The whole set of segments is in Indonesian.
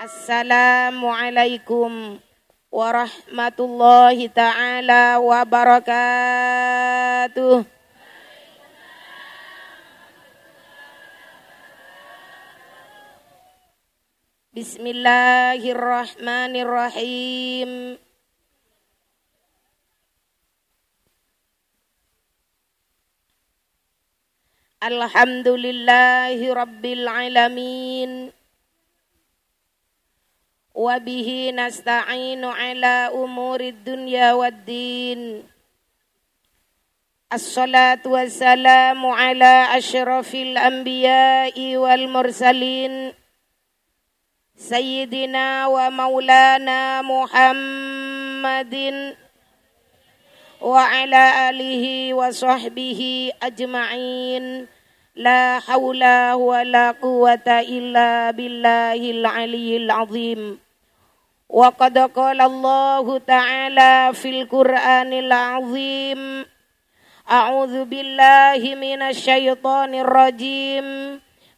Assalamualaikum warahmatullahi taala wabarakatuh. Bismillahirrahmanirrahim. Alhamdulillahi rabbil alamin. وبه نستعين على أمور الدنيا والدين الصلاة والسلام على أشرف الأنبياء والمرسلين سيدنا ومولانا محمد وعلى آله وصحبه أجمعين لا حول ولا قوة إلا بالله العلي العظيم وقد قال الله تعالى في القرآن العظيم أعوذ بالله من الشيطان الرجيم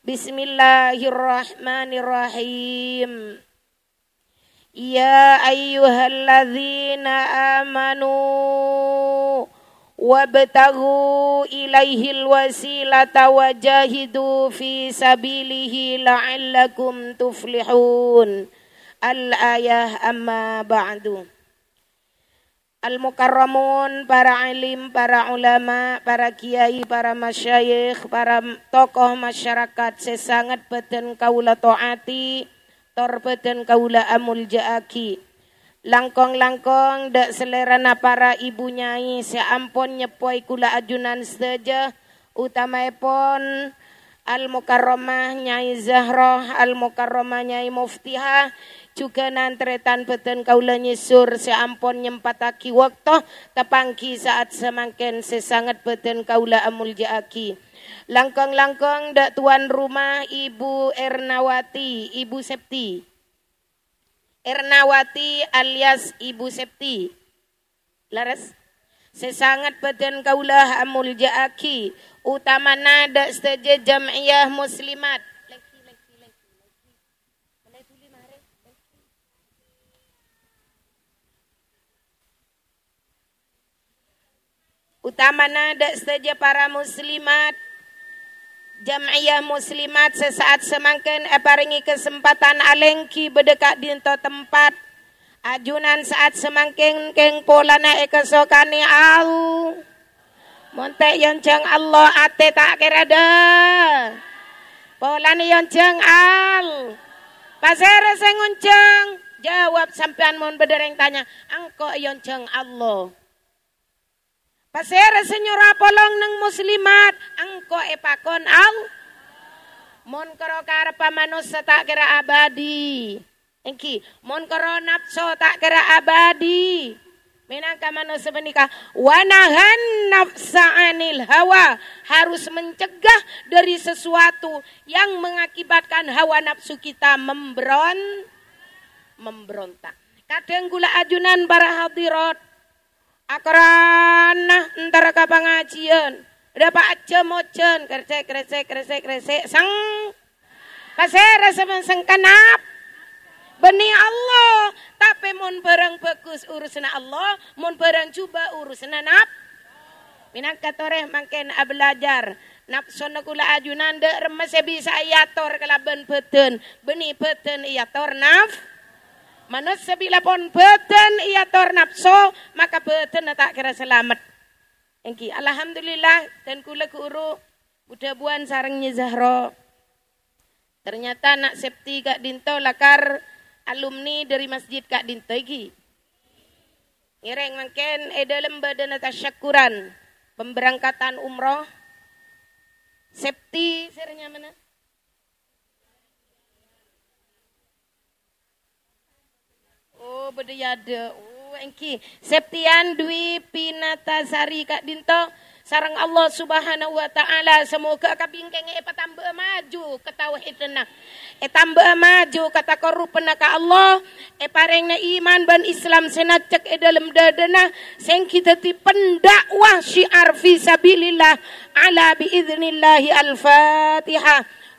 بسم الله الرحمن الرحيم يا أيها الذين آمنوا wabtaghu ilaihil wasilata wajahidu fi sabilihi la'allakum tuflihun al-ayah amma ba'du Al-Mukarramun, para alim, para ulama, para kiai, para masyayikh, para tokoh masyarakat, sesangat beten kaula to'ati, tor beten kaula amul ja'aki. Langkong-langkong dak selera na para ibu nyai seampun nyepoi kula ajunan saja utama pon al mukarromah nyai Zahroh al mukarromah nyai Muftiha juga nantretan beten kaula nyisur seampun nyempataki waktu tepangki saat semangken sesangat beten kaula amuljaaki langkong-langkong dak tuan rumah ibu Ernawati ibu Septi Ernawati alias Ibu Septi. Laras? Sesangat badan kaulah amul jaaki utama nada seja jamiyah muslimat. Utama nada seja para muslimat Jamiah Muslimat sesaat semakin eparingi kesempatan alengki berdekat di tempat. Ajunan saat semakin keng pola na ekosokani au. Monte yonceng Allah ate tak kira de. Pola ni yonceng al. Pasir sengunceng. Jawab sampaian mon berdering tanya. Angko yonceng Allah. Pasera senyora polong ng muslimat angko epakon ang mon karo manus sa tak kira abadi. Engki mon karo napso tak kira abadi. Minangka manusia menikah wanahan nafsa anil hawa harus mencegah dari sesuatu yang mengakibatkan hawa nafsu kita membron membrontak. Kadang gula ajunan para hadirat akrana nah, entar ka pangajian dapat aja mocen kresek kresek kresek kresek sang rasa semen kenap? Beni Allah, tapi mun barang bagus urusna Allah, mun barang coba urusna nap. Minang katoreh mangken belajar. Nafsun kula ajunan de remes ya bisa iator kalaban beten. Beni beten iator naf. Manusia bila pun beten ia tor nafsu maka beten tak kira selamat. Engki alhamdulillah dan kula guru udah buan sarangnya Zahro. Ternyata nak septi Kak Dinto lakar alumni dari masjid Kak Dinto iki. Ngireng mungkin eh, ada atas syukuran pemberangkatan umroh. Septi sernya mana? Oh, bedeyade. Oh, engki. Septian Dwi Pinata Sari Kak Dinto. Sarang Allah subhanahu wa ta'ala semoga kabingkeng e tambah maju ketawa tenang, E tambah maju kata koru ka Allah. E parengna iman ban Islam cek e dalam dadana. Seng kita ti pendakwah syiar sabilillah ala bi idnillahi al-fatihah.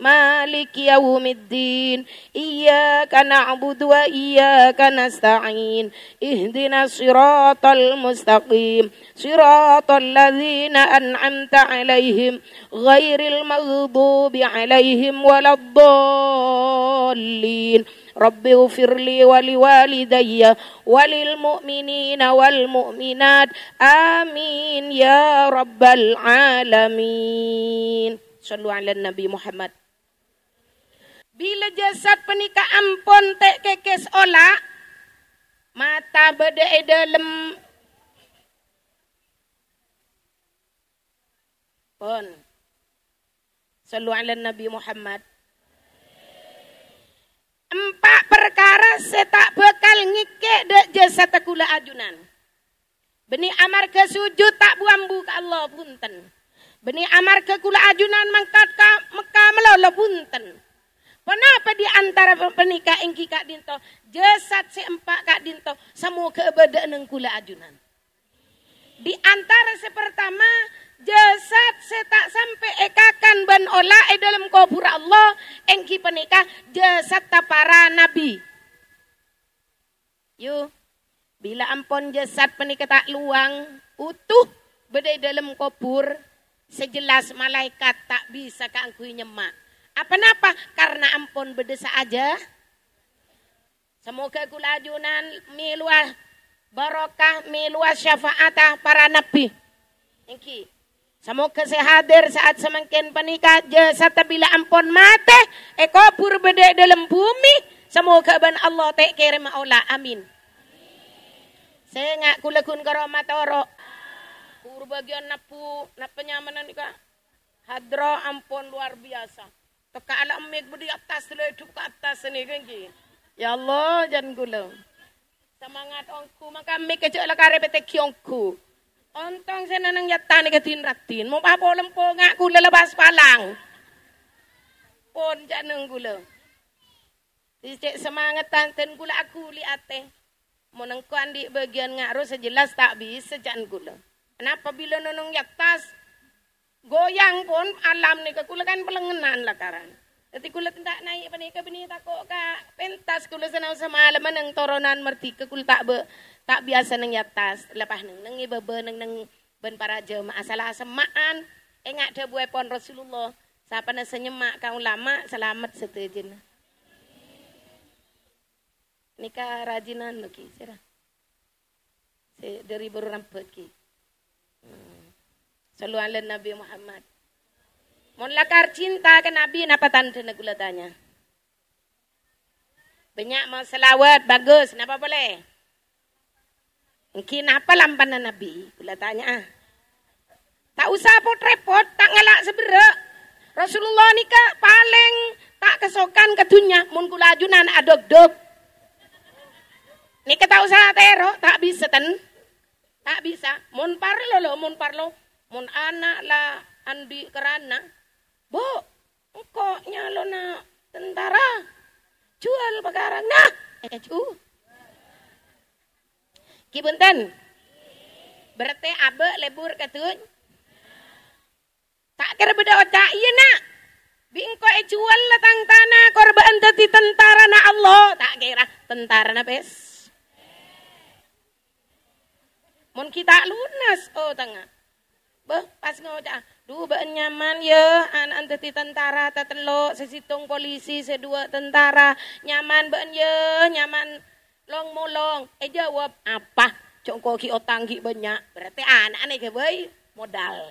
مالك يوم الدين إياك نعبد وإياك نستعين اهدنا الصراط المستقيم صراط الذين أنعمت عليهم غير المغضوب عليهم ولا الضالين رب اغفر لي ولوالدي وللمؤمنين والمؤمنات آمين يا رب العالمين صلوا على النبي محمد Bila jasad penika ampun tek kekes olak, mata beda edalem pun. Sallu ala Nabi Muhammad. Empat perkara saya tak bekal ngikik dek jasad takula ajunan. Beni amar ke sujud tak buang buka Allah punten. Beni amar ke kula ajunan mengkat ka Mekah melolo punten. Kenapa di antara pernikah engki Kak Dinto, jasad si empat Kak Dinto, semua kebedean kula ajunan. Di antara si pertama, jasad si tak sampai ekakan ban ola e dalam kubur Allah engki penikah jasad tapara nabi yo bila ampon jasad penikah tak luang utuh beda dalam kubur sejelas malaikat tak bisa keangkui nyemak apa napa? Karena ampun bedesa aja. Semoga kulajunan miluah barokah miluah syafaatah para nabi. Engki. Semoga saya hadir saat semakin penikah jasa tabila ampun mate eko pur bede dalam bumi. Semoga ban Allah tak kirim maula. Amin. Saya ngak kulakun kun matoro toro. bagian napu napa nyamanan ika. Hadro ampun luar biasa. Tukar alam mek budi atas lo itu ke atas ni kengi. Ya Allah jangan gula. Semangat onku maka mek kecil lah kare bete kiongku. Ontong saya nanang yata ni ketin ratin. Mau apa lempo ngak gula lepas lah palang. Pon jangan gula. Dicek semangat tanten gula aku liate. Mau nengku andi bagian ngak ro sejelas tak bisa jangan gula. Kenapa bila nonong yatas? tas Goyang pun alam ni ke kula kan pelengenan lah karan. Jadi kula tak naik apa ni ke bini takut ke pentas kula senang sama alam neng toronan merti ke kula tak be tak biasa neng atas lepas neng neng ibe neng neng ben para jemaah asal asemaan engak dia buai pon Rasulullah siapa nak senyemak kau lama selamat setuju na. Nikah rajinan lagi, okay, cera. Dari baru rampet kita. Selalu ala Nabi Muhammad. Mon lakar cinta ke Nabi napa tanda nak gula tanya? Banyak mau selawat bagus napa boleh? Mungkin apa lampana Nabi? Gula tanya. Ah. Tak usah pot repot tak ngelak seberak. Rasulullah ni ke paling tak kesokan ketunya mun gula junan adok-dok. Ni ke tak usah tero, tak bisa ten. Tak bisa. Mun parlo lo, mun parlo mun anak lah andi kerana bu nyalo nak tentara jual pekarang nah cu kibunten berarti abe lebur katun tak kira beda otak iya nak bingko eh jual lah tang tanah korban jati tentara na Allah tak kira tentara na pes mun kita lunas oh tengah Beh, pas ngoda, duh be nyaman ya, anak teti tentara, tetelok, sesitung polisi, sedua tentara, nyaman be ya, nyaman long molong. Eh jawab apa? Congko ki otanggi banyak, berarti an aneh ke boy modal.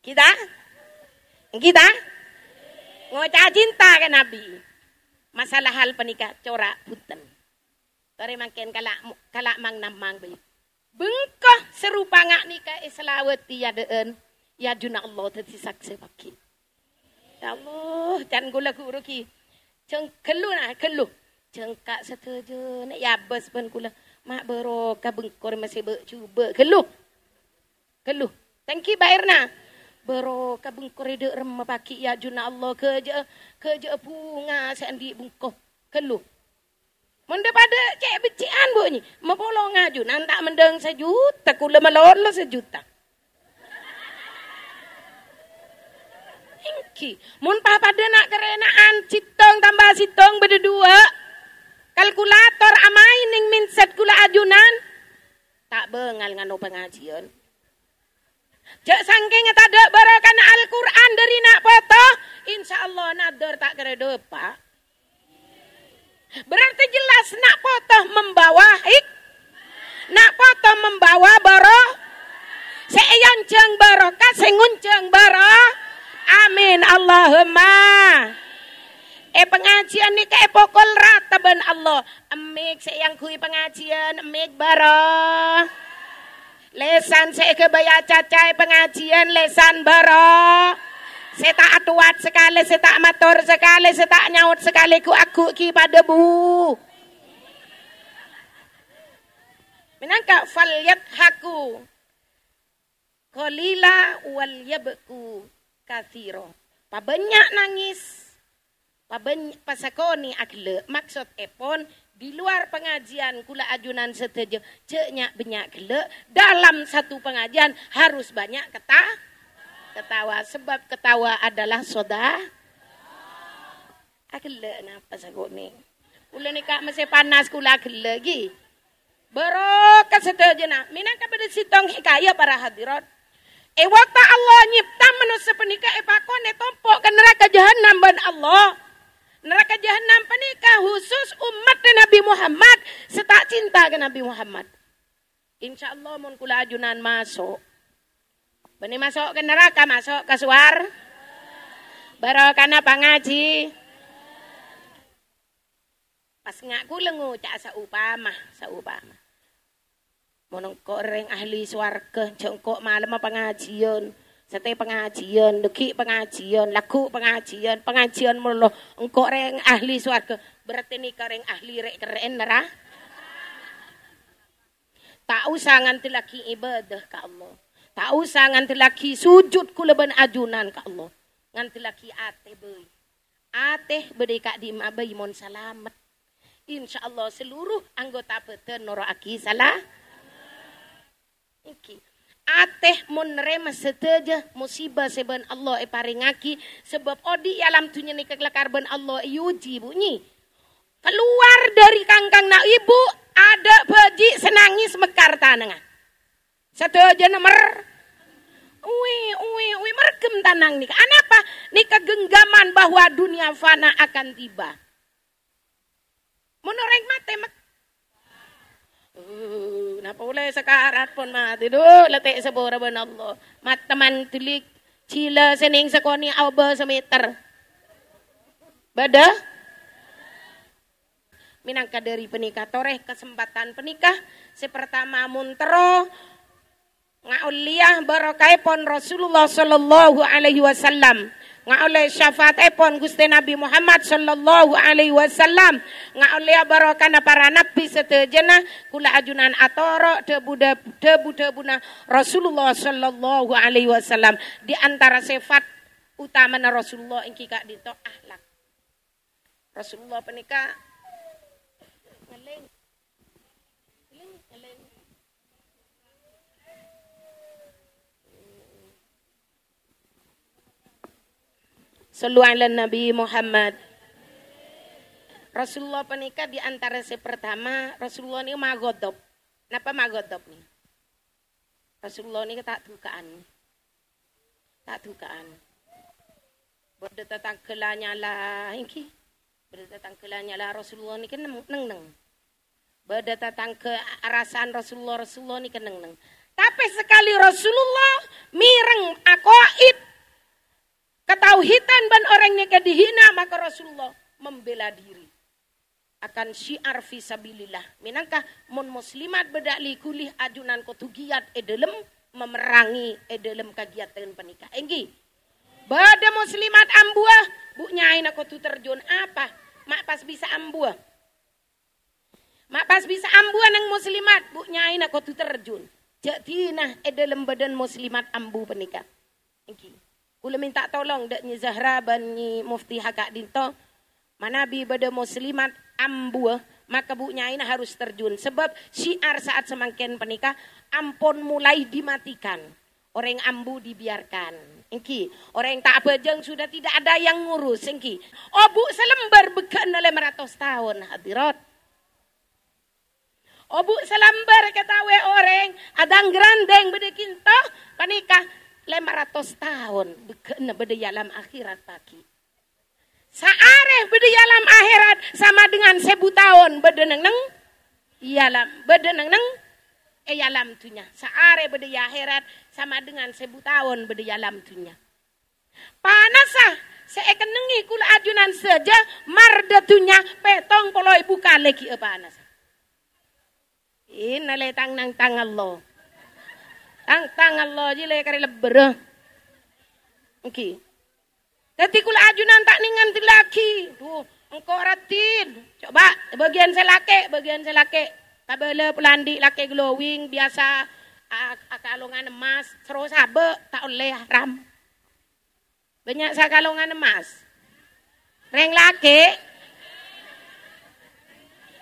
Kita, kita ngoda cinta ke Nabi. Masalah hal pernikah corak punten. Tore makin kalak kalak mang namang bayi. bengkah serupa ngak nikah eh, eselawati ya deen ya juna Allah tetapi saksi pakai. Ya Allah, jangan gula guru ki. Jeng kelu nak kelu. Jeng kak setuju. Nak ya bas pun gula. Mak berokah bengkor masih bercuba. Kelu. Kelu. Thank you, Bayerna. Berokah bengkor hidup remah pakai. Ya juna Allah kerja. Kerja bunga sendi bengkok. Kelu. Kelu. Mende pada cek becian bu ni. Mepolo ngaju. Nantak mendeng sejuta. Kula lo sejuta. Hengki, Mun pa pada nak kerenaan. Sitong tambah sitong berdua. Kalkulator amai ning minset kula ajunan. Tak bengal ngano pengajian. Jak sangking tak ada barokan Al-Quran dari nak foto. Insya Allah nador tak kere pak. Berarti jelas nak foto membawa hik. Nak foto membawa barokah. yang ceng barokah, sengun ceng barokah. Amin Allahumma. E pengajian ni ke pokol rata ben Allah. Emik seyang kui pengajian, emik barokah. Lesan saya kebaya cacai pengajian, lesan barokah. Saya tak atuat sekali, saya tak matur sekali, saya tak nyaut sekali ku aku ki pada bu. Menangka fal haku kolila wal yabku kathiro. banyak nangis. banyak pasakoni agle. Maksud epon di luar pengajian kula ajunan setuju ceknya banyak gele dalam satu pengajian harus banyak ketah ketawa sebab ketawa adalah soda agele ah, napa sagot ni kula ni kak masih panas kula agele gi barokah kan Minat minang kepada sitong hikaya para hadirat E waktu Allah nyipta manusia penikah e eh, pakone tompok ke neraka jahanam ban Allah. Neraka jahanam penikah khusus umat Nabi Muhammad setak cinta ke Nabi Muhammad. Insya Allah mun kula ajunan masuk Bani masuk ke neraka, masuk ke suar. Barokana pangaji. Pas ngaku lengu oh, cak saupama, saupama. Monong koreng ahli suarga, jongkok malam pengajian. Sete pengajian, deki pengajian, laku pengajian, pengajian mulu. Engkau reng ahli suarga, berarti nih koreng ahli rek keren nerah. Tak usah nganti lagi ibadah ke Tak usah nganti laki sujud ku leban ajunan ka Allah. Nganti laki ate beui. Ate beri kak di mabai ah, mon salamet. Insya Allah seluruh anggota peten noro aki salah. Iki. Ateh mun nerima seteja musibah seben Allah e aki sebab odi alam tunya ni kelakar ben Allah eh, yuji bunyi. Keluar dari kangkang nak ibu ada beji senangis mekar tanengah. Satu aja nomor Uwi, uwi, uwi merkem tanang nih. apa? Nih kegenggaman bahwa dunia fana akan tiba. Menoreng mati, mak. Uh, napa oleh sekarat pun mati do letek sebora ben Allah. Mat teman tilik cila sening sekoni aube semeter. Bada Minangka dari penikah toreh kesempatan penikah Sepertama muntero ngauliyah barokah pon Rasulullah sallallahu alaihi wasallam Ngauli syafaat pon Gusti Nabi Muhammad sallallahu alaihi wasallam ngauleh barokah para nabi setejena kula ajunan atoro debuda na Rasulullah sallallahu alaihi wasallam di antara sifat utama na Rasulullah ingki kak dito ahlak Rasulullah penika Sallu ala Nabi Muhammad. Rasulullah pernikah di antara si pertama, Rasulullah ini magodop. Kenapa magodop nih? Rasulullah ini tak dukaan. Tak dukaan. Berde datang kelanya lah, ini. Berde datang kelanya lah, Rasulullah ini kena neng neng. Berde datang ke arasan Rasulullah, Rasulullah ini kena neng neng. Tapi sekali Rasulullah mireng akoib ketauhitan ban orangnya dihina maka Rasulullah membela diri akan syiar fi fisabilillah. minangka mun muslimat bedali kulih ajunan giat edelem memerangi edelem kegiatan penikah. Enggi. Bada muslimat ambuah buknya aina kotu terjun apa? Mak pas bisa ambuah. Mak pas bisa ambuah nang muslimat buknya aina kotu terjun. Jadi nah edelem badan muslimat ambu penikah. Enggi. Ulu minta tolong daknya Zahra bani Mufti Hakak Dinto. Manabi bada muslimat ambua. Maka bu Nyaina harus terjun. Sebab syiar saat semakin penikah. Ampun mulai dimatikan. Orang ambu dibiarkan. Engki, orang yang tak apa jeng sudah tidak ada yang ngurus. Engki, oh bu selembar bekan oleh meratus tahun hadirat. Obuk selambar ketawa orang, adang grandeng bedekin toh panikah 500 tahun bekena beda alam akhirat pagi. Saareh beda alam akhirat sama dengan sebu tahun beda neng neng. Ialam iya, beda neng neng. Eh tunya. Saareh beda akhirat sama dengan sebu tahun beda alam tunya. Panasah seekenengi kul kula ajunan saja mardatunya petong poloi buka lagi apa eh, panas. Inna tang nang tang Allah. Tang-tang Allah je le kare leber. Okey. Tadi kula ajunan tak ningan ti laki. Tu engkau ratin. Coba bagian saya laki, bagian saya laki. Tabele pelandi laki glowing biasa kalungan emas terus abe tak oleh ram. Banyak sa emas. Reng laki.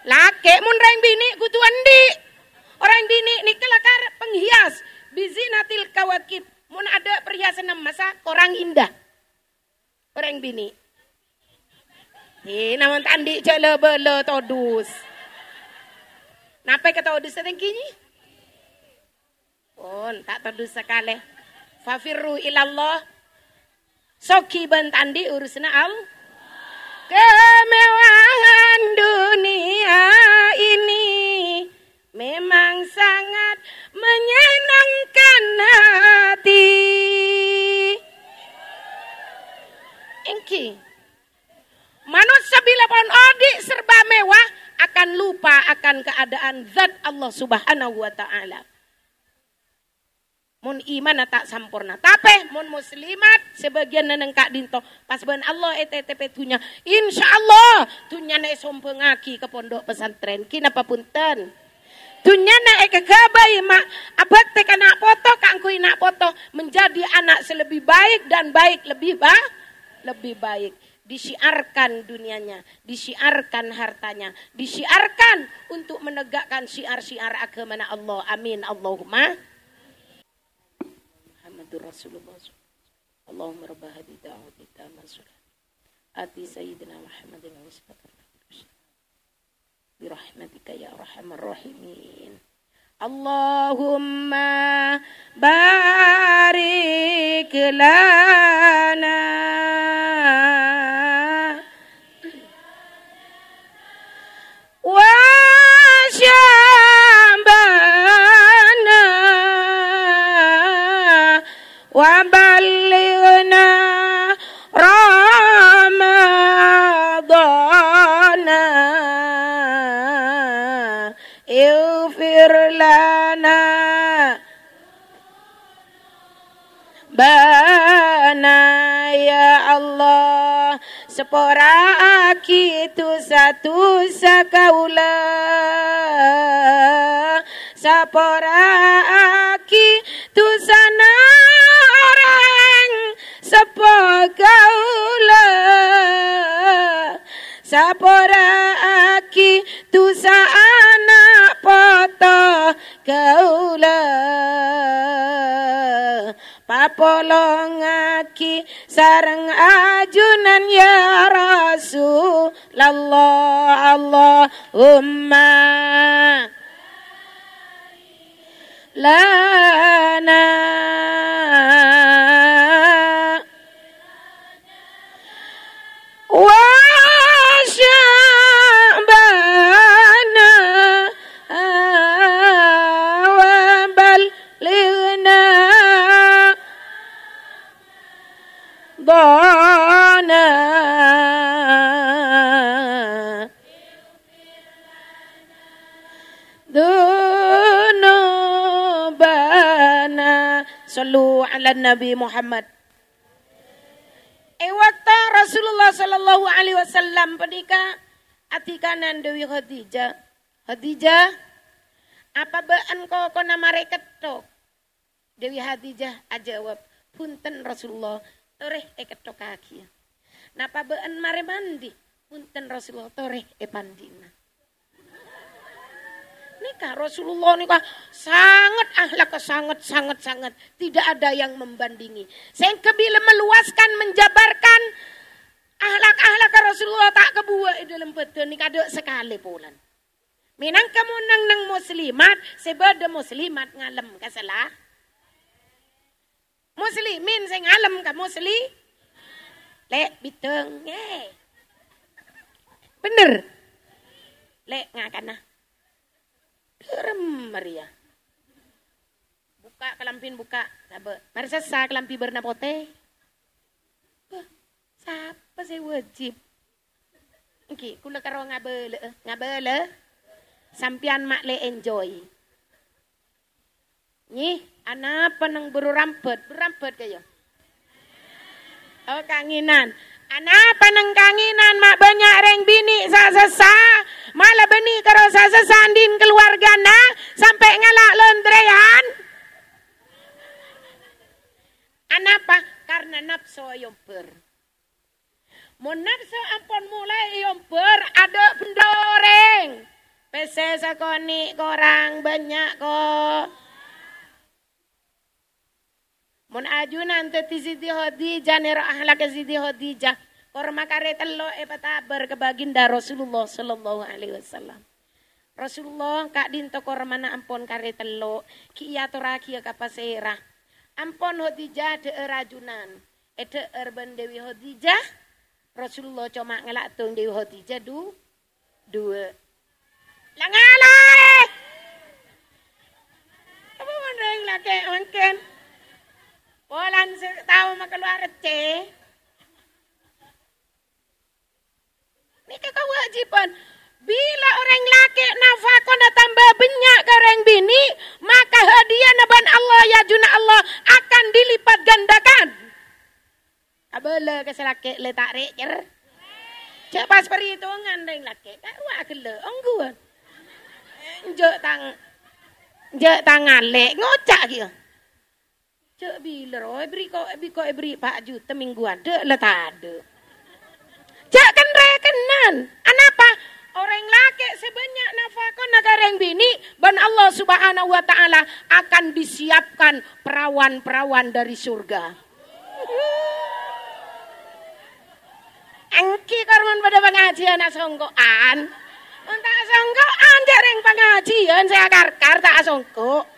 Laki mun reng bini kutu Orang bini nikelakar penghias bizinatil kawakib mun ada perhiasan masa orang indah orang bini Hei, namun tandi jele bele todus. Napa kata todus kini? Oh, tak todus sekali. Fafirru ilallah. Soki bentandi urusna al. Kemewahan dunia ini memang jannati ingki Manusia bila pun odik serba mewah akan lupa akan keadaan zat Allah Subhanahu wa taala. Mun iman tak sempurna. Tapi mun muslimat sebagian neneng kak dinto pas ben Allah ettp tunya. insya Allah tunya nek pengaki ke pondok pesantren. pun ten. Dunia na ekagabai mak abakte nak foto kangkui nak foto menjadi anak selebih baik dan baik lebih ba lebih baik disiarkan dunianya, disiarkan hartanya, disiarkan untuk menegakkan siar-siar agama Allah. Amin. Allahumma. Muhammadur Rasulullah. Allahumma rabba hadi da'wati Ati Sayyidina Muhammadin wa sallam. برحمتك يا أرحم الراحمين اللهم بارك لنا وشعبنا وبل Rabbana ya Allah sepora itu satu sakaula sepora itu sana orang sepakaula sepora tu sana potoh kaulah papolongaki sareng ajunan ya Allah Allahumma lana sallu ala Nabi Muhammad. Ewakta Rasulullah sallallahu alaihi wasallam pedika atikanan Dewi Khadijah. Khadijah, apa baan kau kona mareket tok? Dewi Khadijah ajawab, punten Rasulullah, toreh eketok kaki. Napa baan mare mandi? Punten Rasulullah, toreh e pandina nikah Rasulullah nikah sangat ahlak sangat sangat sangat tidak ada yang membandingi saya kebila meluaskan menjabarkan ahlak ahlak Rasulullah tak kebua dalam betul nikah ada sekali bulan Minang kamu nang nang muslimat, sebeda muslimat ngalem kesalah. Muslimin saya ngalem ka Muslim? Lek biteng, ye. Eh. Bener. Lek ngakana. Kerem meriah. Buka kelampin buka. Sabe. Mari sesa kelampi bernapote. Siapa saya wajib? Okey, kula karo ngabele. Eh? Ngabele. Sampian mak le enjoy. Ni anak peneng berurampet, berampet kaya. Oh, kanginan. Anak penengkanginan mak banyak reng bini sesa malah bini beni karo sasasandin keluarga na sampai ngalak Anak Anapa? Karena nafsu ber. Mun nafsu ampun mulai ber. ada pendoreng. Pese sakoni korang banyak kok mon ajuna ante ti nero Khadijah ke ahlak sidi Khadijah korma karetel lo e eh, patabar ke baginda Rasulullah sallallahu alaihi wasallam Rasulullah kak dinto na ampon kare lo. ki ia tora ki iya kapasera ampon Khadijah de rajunan ede eh, erban Dewi Khadijah Rasulullah cuma ngelak tung Dewi Khadijah du dua langala apa lakai lagi Mungkin. Walan oh, tao makaluarte. Ini kewajiban. Bila orang laki nafako na tambah banyak ke orang bini, maka hadiah naban Allah ya juna Allah akan dilipat gandakan. Abele ke selaki letak rejer. cer. pas perhitungan orang laki, kak wa kele ongguan. Jok tang jok tangan le ngocak gitu. Cek bila oi e beri kau e beri kau e beri pak juta mingguan dek lah tak ada. Cek kan rekenan. Kenapa? Orang laki sebanyak nafkah nak orang bini ban Allah Subhanahu wa taala akan disiapkan perawan-perawan dari surga. Engki karman pada pengajian asongkoan. Untuk asongkoan jaring pengajian saya kar-kar tak asongkok.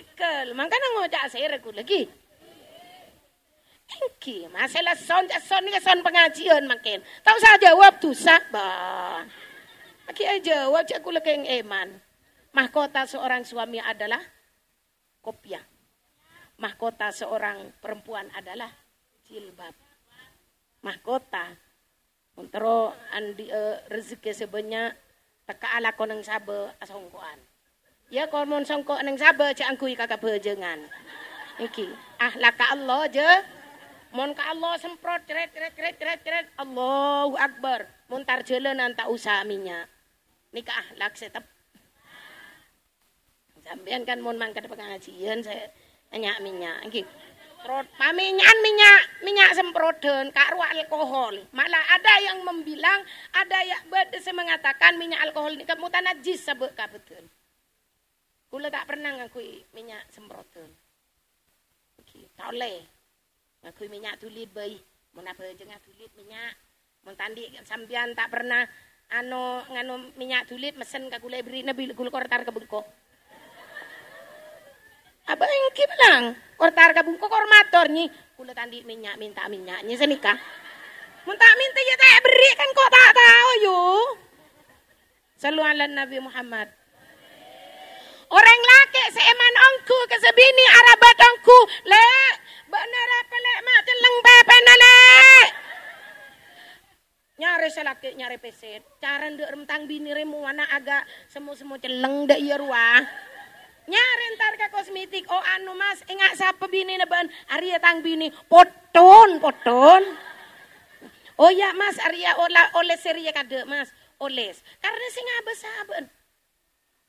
Michael, mangkana ngoda saya ku lagi. Engki, masalah son, son ini son pengajian makin. Tahu saya jawab dosa, bah. Aki jawab, cek aku lekeng eman. Mahkota seorang suami adalah kopiah. Mahkota seorang perempuan adalah jilbab. Mahkota. Untuk andi uh, rezeki sebanyak teka ala koneng sabe asongkoan ya kon mon songko neng sabe cek angkui kakak bejengan iki ah laka Allah je mon ka Allah semprot cret cret cret cret cret Allahu Akbar mon tarjele nanta usah minyak nikah lak setep sampean kan mon mangkat pengajian saya nyak minyak iki semprot paminyan minyak, minyak semproden, kak ruak alkohol. Malah ada yang membilang, ada yang mengatakan minyak alkohol ini kemutanat jis sebut betul. Kula tak pernah ngakui minyak semprotan. oke, tak oleh. Ngakui minyak tulit bayi. Mengapa apa jenga tulit minyak. mau tadi sambian tak pernah anu nganu minyak tulit mesen ke kulai beri nabi gula kortar ke bungkok. Apa yang ki bilang? Kortar ke bungkok kormator nyi. Kula tandi minyak minta minyak nyi senikah. tak minta ya tak beri kan kok tak tahu yuk, selalu ala Nabi Muhammad. Orang laki seiman ongku ke sebini arabat ongku. Lek, benar apa lek mak bapa na lek. Nyari selaki nyari peset. Cara di rentang bini remu wana agak semu-semu celeng dek iya ruah. Nyari ntar ke kosmetik. Oh anu mas, ingat siapa bini neban. Arya tang bini. Poton, poton. Oh ya mas, Arya oleh oleh seria kade mas. Oles. Karena singa besar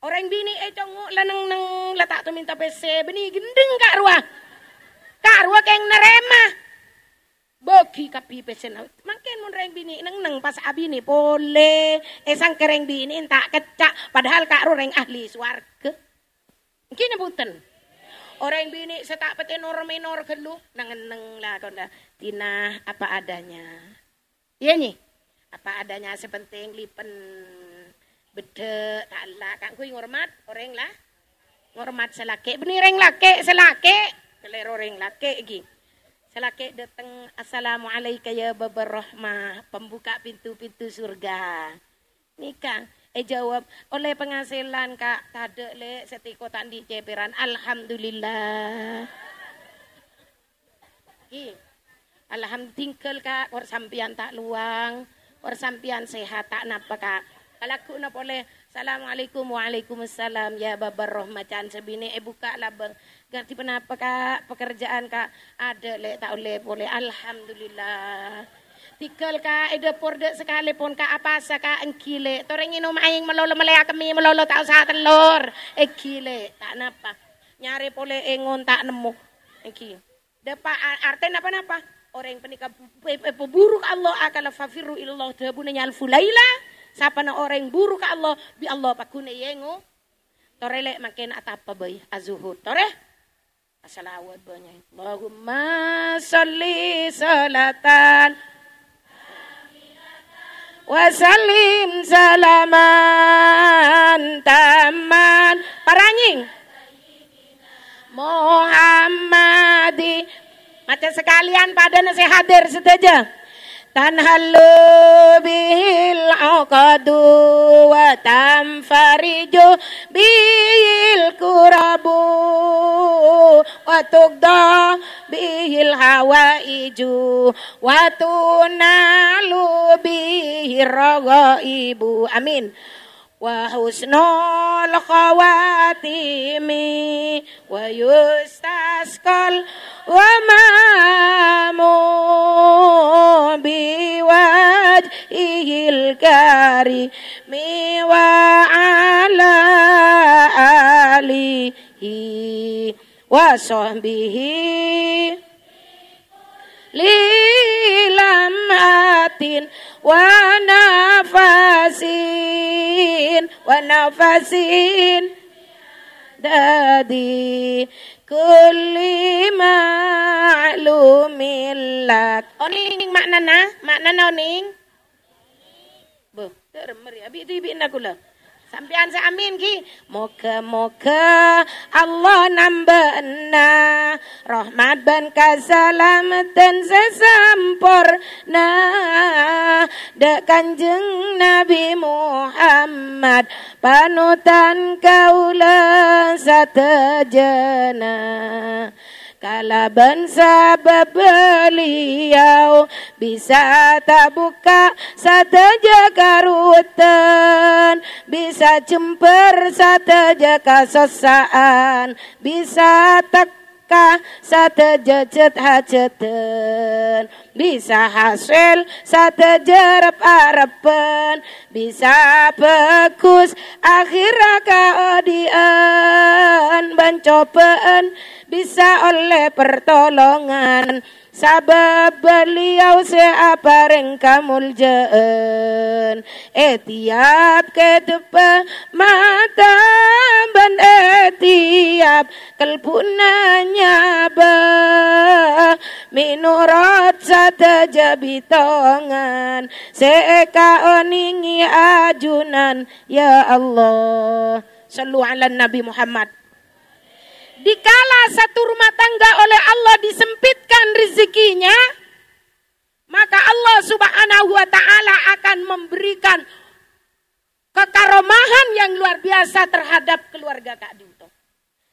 Orang bini eh congok neng neng letak tu minta PC bini gendeng kak ruah Kak ruah keng nerema. Bogi kapi PC nau. Makin mun reng bini neng neng pas abi abini boleh eh, esang kereng bini tak kecak padahal kak ruah reng ahli swarga. Kini punten. Orang bini tak peti nor minor kelu nang neng lah kau dah tina apa adanya. Iya nih. Apa adanya sepenting lipen Bedek, taklah kak kui ngormat, orang lah. Ngormat selakek, benereng lake selake keler orang lake lagi selake datang, Assalamualaikum ya babar rahmah, pembuka pintu-pintu surga. Nikah. Eh jawab, oleh penghasilan kak, tade le, setiko di ceperan, Alhamdulillah. Iki. Alhamdulillah kak, orang sampian tak luang, orang sampian sehat tak napa kak kalau nak boleh. Assalamualaikum waalaikumsalam ya babar rahmatan sebini eh buka lah bang. Ganti penapa kak pekerjaan kak ada le tak oleh boleh alhamdulillah. Tikal kak ada eh, porde sekali pun kak apa sah kak engkile. Torengi ino maing melolo melea kami melolo tak usah telur. Engkile tak napa. Nyari boleh engon eh, tak nemu. Engki. Depa arten apa napa? Orang penikah peburuk Allah akala fafiru ilallah debunanya alfulaila. Sapa na orang buruk ka Allah, bi Allah pakune yengo. Tore le makin atapa boy azuhur. Tore. Asalawat banyak. Allahumma salli salatan. Wasalim salaman taman. Paranying. Muhammadi. Macam sekalian pada nasi hadir setuju. Tanhalu bil akadu wa tamfariju bil kurabu wa tukda bil hawa iju wa tunalu bil rogo ibu. Amin. وحسن الخواتيم ويستسقى الغمام بوجهه الكريم وعلى آله وصحبه lilamatin wa nafasin wa nafasin dadi kulli ma'lumin lak oning maknana maknana oning bu ter meri Abi tu ibi aku lah. Sampian saya amin ki. Moga-moga Allah nambahna rahmat ban kasalamatan sesampurna dek Kanjeng Nabi Muhammad panutan kaula satejana. Kalaban bangsa beliau Bisa tak buka satu jaga karutan Bisa cemper jaga sesaan Bisa tak satu jejet bisa hasil satu jerep arepen bisa bekus akhirnya dian bencopen bisa oleh pertolongan sabab beliau seapa seapareng jen. etiap depan mata ban etiap kelpunanya ba minurat sate jabitongan seka oningi ajunan ya Allah Sallu ala Nabi Muhammad dikala satu rumah tangga oleh Allah disempitkan rezekinya, maka Allah Subhanahu wa taala akan memberikan kekaromahan yang luar biasa terhadap keluarga Kak Duto.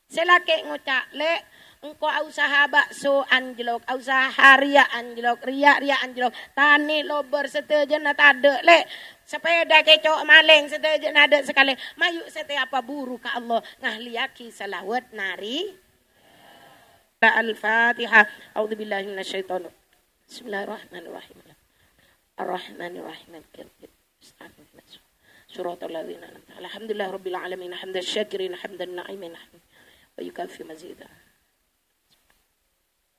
Selake ngocak lek engko usaha so anjlok au saharia anjlok ria ria anjlok tani lober na tade le sepeda kecok maling na ada sekali mayu sete apa buru ka Allah ngahliaki salawat nari al-fatihah a'udzubillahi minasyaitonir bismillahirrahmanirrahim arrahmanirrahim صراط الذين أنعمت عليهم الحمد لله رب العالمين حمد Alhamdulillah حمد الناعمين ويكافي مزيدا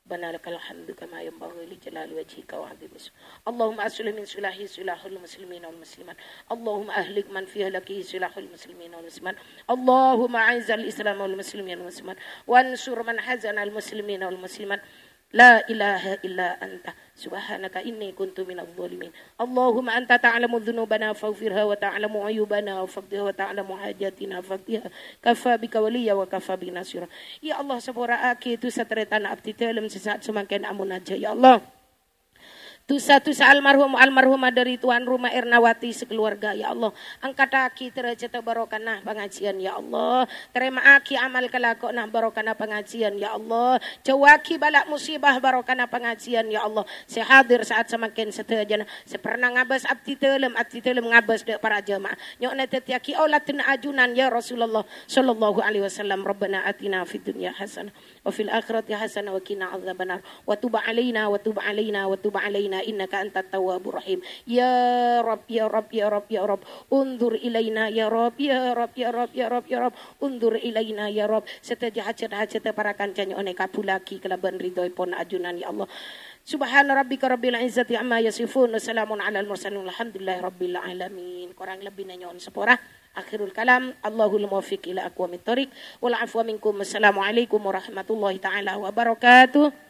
ربنا لك الحمد كما ينبغي لجلال وجهك وعظيم اسمك اللهم أسلم من سلاحه سلاح المسلمين والمسلمات اللهم أهلك من فيه لك سلاح المسلمين والمسلمات اللهم أعز الإسلام والمسلمين والمسلمات وانصر من حزن المسلمين والمسلمات La ilaha illa anta. Subhanaka inni kuntu minal zalimin. Allahumma anta ta'lamu dhunubana faghfirha wa ta'lamu ayubana faqdiha wa ta'lamu hajatina faqdiha. Kafa bika waliya wa kafa bina syurah. Ya Allah sabura aki tu satretan abdi telem sesaat semakin amunaja. Ya Allah. Tusa tusa almarhum almarhumah dari tuan rumah Ernawati sekeluarga ya Allah. Angkat aki tercetak barokana pengajian ya Allah. Terima aki amal kelakok nah barokana pengajian ya Allah. Cewaki balak musibah barokana pengajian ya Allah. Saya hadir saat semakin setuju. Saya pernah ngabas abdi telem abdi telem ngabas dek para jemaah. Nyok netetiaki Allah tena ajunan ya Rasulullah. Sallallahu alaihi wasallam. Rabbana atina fid dunya hasanah. wa fil ya hasanah wa qina adzabannar wa tub alaina wa tub alaina wa tub alaina innaka antat tawwabur rahim ya rab ya rab ya rab ya rab undur ilaina ya rab ya rab ya rab ya rab ya rab undur ilaina ya rab setaja hajat-hajat para kancanya one kabulaki kelaban ridhoipun ajunan ya Allah Subhana rabbika rabbil izzati amma yasifun. Wassalamun alal mursalin. Alhamdulillahi rabbil alamin. Kurang lebih nanyaon sepora akhirul kalam Allahul muwaffiq ila aqwamit thoriq wal afwa minkum wassalamu alaikum warahmatullahi taala wabarakatuh